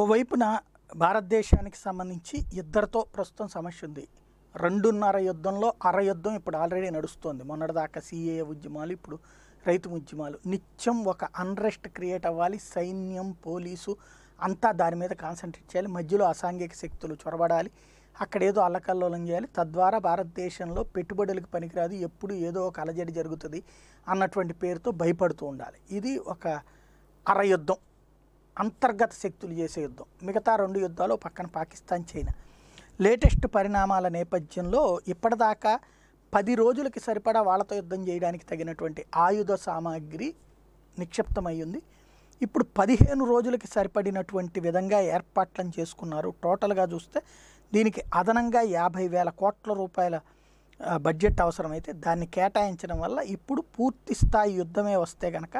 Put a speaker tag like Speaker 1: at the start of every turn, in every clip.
Speaker 1: ఓవైపున భారతదేశానికి సంబంధించి ఇద్దరితో ప్రస్తుతం సమస్య ఉంది రెండున్నర యుద్ధంలో అర యుద్ధం ఇప్పుడు ఆల్రెడీ నడుస్తుంది మొన్నటిదాకా సిఏ ఉద్యమాలు ఇప్పుడు రైతు ఉద్యమాలు నిత్యం ఒక అన్రెస్ట్ క్రియేట్ అవ్వాలి సైన్యం పోలీసు అంతా దాని మీద కాన్సన్ట్రేట్ చేయాలి మధ్యలో అసాంఘిక శక్తులు చొరబడాలి అక్కడ ఏదో అల్లకల్లోలం చేయాలి తద్వారా భారతదేశంలో పెట్టుబడులకు పనికిరాదు ఎప్పుడు ఏదో ఒక అలజడి జరుగుతుంది అన్నటువంటి పేరుతో భయపడుతూ ఉండాలి ఇది ఒక అరయుద్ధం అంతర్గత శక్తులు చేసే యుద్ధం మిగతా రెండు యుద్ధాలు పక్కన పాకిస్తాన్ చైనా లేటెస్ట్ పరిణామాల నేపథ్యంలో ఇప్పటిదాకా పది రోజులకి సరిపడా వాళ్ళతో యుద్ధం చేయడానికి తగినటువంటి ఆయుధ సామాగ్రి ఉంది ఇప్పుడు పదిహేను రోజులకి సరిపడినటువంటి విధంగా ఏర్పాట్లను చేసుకున్నారు టోటల్గా చూస్తే దీనికి అదనంగా యాభై వేల కోట్ల రూపాయల బడ్జెట్ అవసరమైతే దాన్ని కేటాయించడం వల్ల ఇప్పుడు పూర్తి స్థాయి యుద్ధమే వస్తే కనుక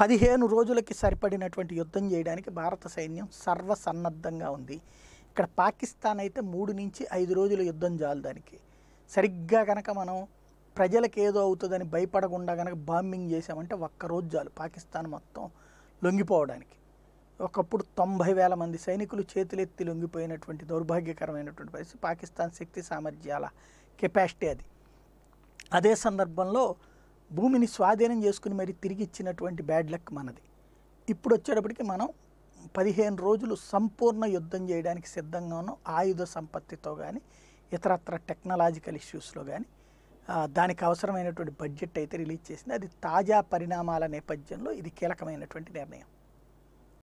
Speaker 1: పదిహేను రోజులకి సరిపడినటువంటి యుద్ధం చేయడానికి భారత సైన్యం సర్వసన్నద్ధంగా ఉంది ఇక్కడ పాకిస్తాన్ అయితే మూడు నుంచి ఐదు రోజుల యుద్ధం చాలు దానికి సరిగ్గా కనుక మనం ప్రజలకు ఏదో అవుతుందని భయపడకుండా కనుక బాంబింగ్ చేసామంటే ఒక్కరోజు చాలు పాకిస్తాన్ మొత్తం లొంగిపోవడానికి ఒకప్పుడు తొంభై వేల మంది సైనికులు చేతులెత్తి లొంగిపోయినటువంటి దౌర్భాగ్యకరమైనటువంటి పరిస్థితి పాకిస్తాన్ శక్తి సామర్థ్యాల కెపాసిటీ అది అదే సందర్భంలో భూమిని స్వాధీనం చేసుకుని మరి తిరిగి ఇచ్చినటువంటి బ్యాడ్ లక్ మనది ఇప్పుడు వచ్చేటప్పటికి మనం పదిహేను రోజులు సంపూర్ణ యుద్ధం చేయడానికి సిద్ధంగా ఉన్నాం ఆయుధ సంపత్తితో కానీ ఇతరత్ర టెక్నాలజికల్ ఇష్యూస్లో కానీ దానికి అవసరమైనటువంటి బడ్జెట్ అయితే రిలీజ్ చేసింది అది తాజా పరిణామాల నేపథ్యంలో ఇది కీలకమైనటువంటి నిర్ణయం